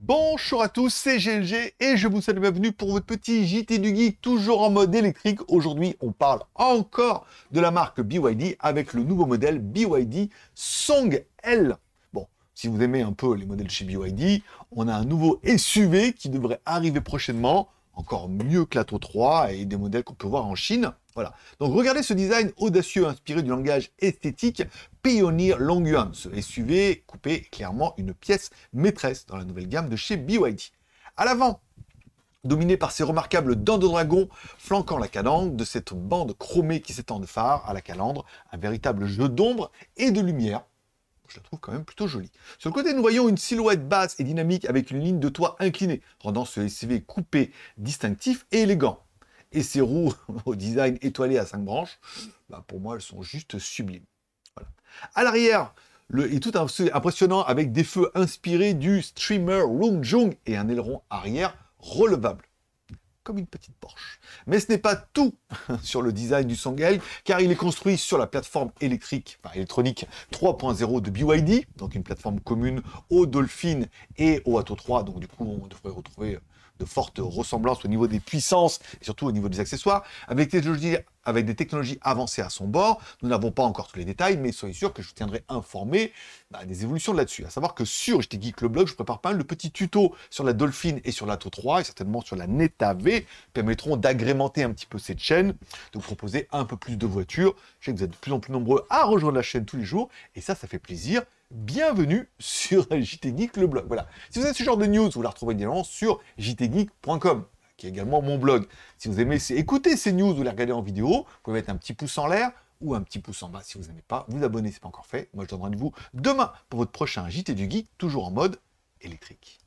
Bonjour à tous, c'est GLG et je vous souhaite la bienvenue pour votre petit JT du Geek, toujours en mode électrique. Aujourd'hui, on parle encore de la marque BYD avec le nouveau modèle BYD Song L. Bon, si vous aimez un peu les modèles chez BYD, on a un nouveau SUV qui devrait arriver prochainement, encore mieux que la 3 et des modèles qu'on peut voir en Chine. Voilà. Donc regardez ce design audacieux inspiré du langage esthétique Pioneer Longuant. Ce SUV coupé est clairement une pièce maîtresse dans la nouvelle gamme de chez BYD. À l'avant, dominé par ses remarquables dents de dragon flanquant la calandre, de cette bande chromée qui s'étend de phare à la calandre, un véritable jeu d'ombre et de lumière je la trouve quand même plutôt jolie. Sur le côté, nous voyons une silhouette basse et dynamique avec une ligne de toit inclinée, rendant ce SUV coupé, distinctif et élégant et ses roues au design étoilé à cinq branches, bah, pour moi, elles sont juste sublimes. Voilà. À l'arrière, le, est tout impressionnant avec des feux inspirés du streamer Rung et un aileron arrière relevable comme une petite Porsche. Mais ce n'est pas tout sur le design du Sanghaeng, car il est construit sur la plateforme électrique, enfin électronique 3.0 de BYD, donc une plateforme commune au Dolphin et au Atto 3, donc du coup on devrait retrouver de fortes ressemblances au niveau des puissances et surtout au niveau des accessoires, avec des technologies avec des technologies avancées à son bord. Nous n'avons pas encore tous les détails, mais soyez sûr que je vous tiendrai informé bah, des évolutions là-dessus. À savoir que sur j'étais Geek le blog, je prépare pas mal de petits tutos sur la Dolphin et sur la to 3 et certainement sur la Neta V permettront d'agrémenter un petit peu cette chaîne, de vous proposer un peu plus de voitures. Je sais que vous êtes de plus en plus nombreux à rejoindre la chaîne tous les jours et ça, ça fait plaisir. Bienvenue sur JT Geek le blog. Voilà. Si vous avez ce genre de news, vous la retrouvez évidemment sur jtgeek.com également mon blog. Si vous aimez écouter ces news ou les regarder en vidéo, vous pouvez mettre un petit pouce en l'air ou un petit pouce en bas si vous n'aimez pas. Vous abonnez, n'est pas encore fait. Moi, je donne rendez-vous demain pour votre prochain JT du Geek, toujours en mode électrique.